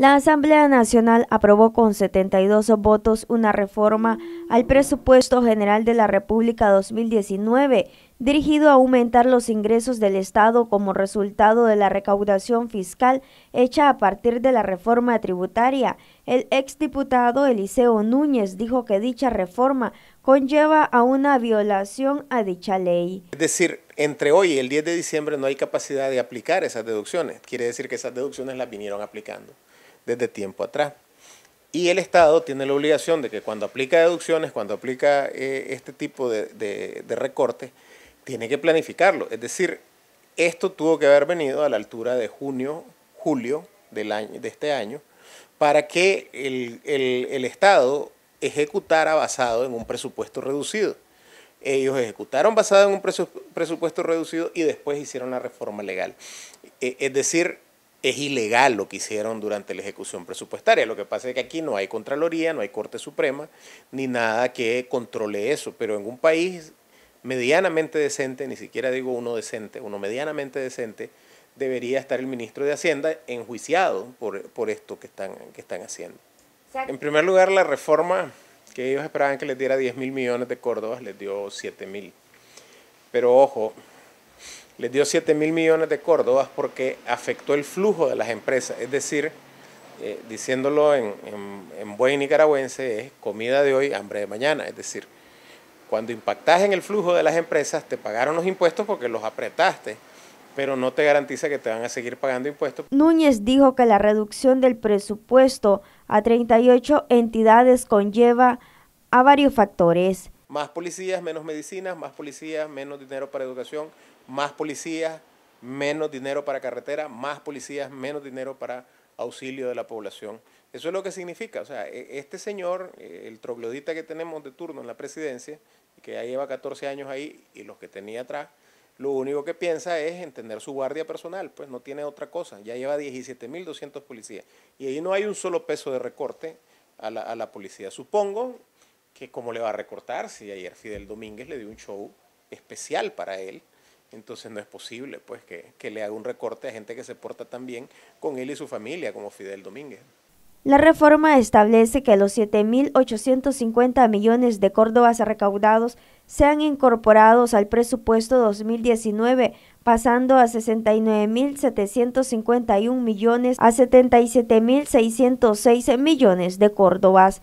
La Asamblea Nacional aprobó con 72 votos una reforma al presupuesto general de la República 2019, dirigido a aumentar los ingresos del Estado como resultado de la recaudación fiscal hecha a partir de la reforma tributaria. El exdiputado Eliseo Núñez dijo que dicha reforma conlleva a una violación a dicha ley. Es decir, entre hoy y el 10 de diciembre no hay capacidad de aplicar esas deducciones. Quiere decir que esas deducciones las vinieron aplicando desde tiempo atrás. Y el Estado tiene la obligación de que cuando aplica deducciones, cuando aplica eh, este tipo de, de, recortes, tiene que planificarlo. Es decir, esto tuvo que haber venido a la altura de junio, julio del año, de este año, para que el, el Estado ejecutara basado en un presupuesto reducido. Ellos ejecutaron basado en un presupuesto reducido y después hicieron la reforma legal. E, es decir, es ilegal lo que hicieron durante la ejecución presupuestaria. Lo que pasa es que aquí no hay Contraloría, no hay Corte Suprema, ni nada que controle eso. Pero en un país medianamente decente, ni siquiera digo uno decente, uno medianamente decente, debería estar el ministro de Hacienda enjuiciado por, esto que están, que están haciendo. En primer lugar, la reforma que ellos esperaban que les diera 10 mil millones de Córdobas les dio 7 mil. Pero ojo, les dio 7 mil millones de córdobas porque afectó el flujo de las empresas, es decir, eh, diciéndolo en, en, buen nicaragüense, es comida de hoy, hambre de mañana, es decir, cuando impactas en el flujo de las empresas, te pagaron los impuestos porque los apretaste, pero no te garantiza que te van a seguir pagando impuestos. Núñez dijo que la reducción del presupuesto a 38 entidades conlleva a varios factores más policías, menos medicinas, más policías, menos dinero para educación, más policías, menos dinero para carretera, más policías, menos dinero para auxilio de la población. Eso es lo que significa. O sea, e-, este señor, eh, el troglodita que tenemos de turno en la presidencia, que ya lleva 14 años ahí y los que tenía atrás, lo único que piensa es entender tener su guardia personal, pues no tiene otra cosa. Ya lleva 17.200 policías y ahí no hay un solo peso de recorte a la, a la policía. Supongo, que cómo le va a recortar si ayer Fidel Domínguez le dio un show especial para él. Entonces no es posible pues que, que le haga un recorte a gente que se porta tan bien con él y su familia como Fidel Domínguez. La reforma establece que los 7.850 millones de córdobas recaudados sean incorporados al presupuesto 2019, pasando a 69.751 millones a 77.606 millones de córdobas.